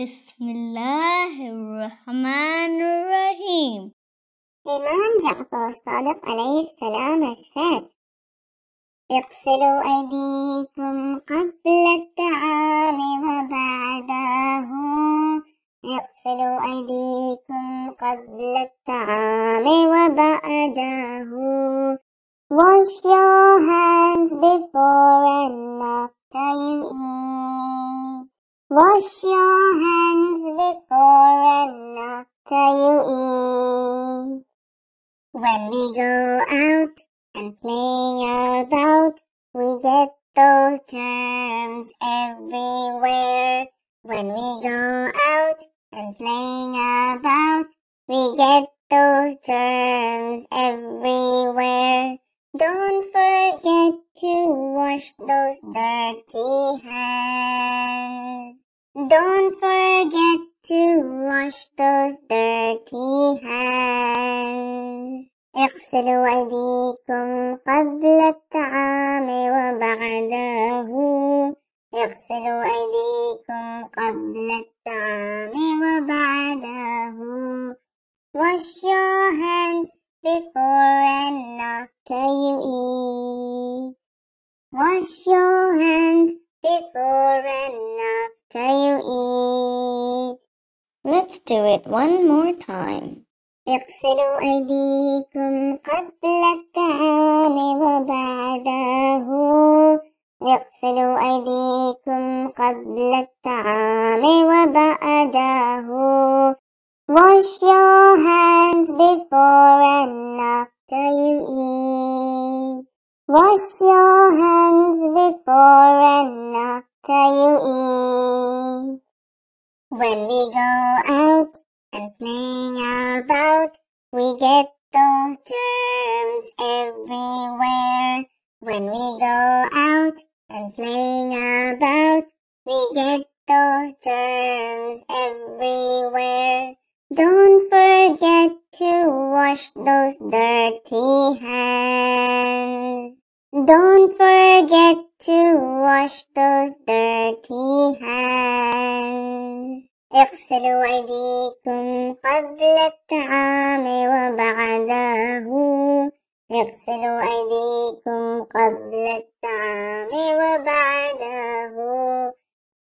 بسم الله الرحمن الرحيم إمام جعفر الصادق عليه السلام الساد اغسلوا أيديكم قبل الطعام وبعده اغسلوا أيديكم قبل الطعام وبعده Wash your hands before and after you eat. Wash your hands. before and after you eat. When we go out and playing about, we get those germs everywhere. When we go out and playing about, we get those germs everywhere. Don't forget to wash those dirty hands. Don't forget to wash those dirty hands. اغسلوا أيديكم قبل الطعام وبعده اغسلوا أيديكم قبل الطعام وبعده Wash your hands before and after you eat. Wash your hands before and after you eat. Let's do it one more time. اغسلوا أيديكم قبل الطعام وبعده اغسلوا أيديكم قبل الطعام وبعده Wash your hands before and after you eat. Wash your hands before and after you eat. When we go out and playing about, we get those germs everywhere. When we go out and playing about, we get those germs everywhere. Don't forget to wash those dirty hands. Don't forget to wash those dirty hands اغسلوا أيديكم قبل الطعام وبعده اغسلوا أيديكم قبل الطعام وبعده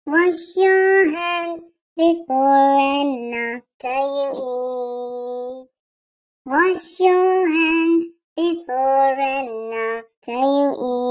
wash your hands before and after you eat wash your hands before and after you eat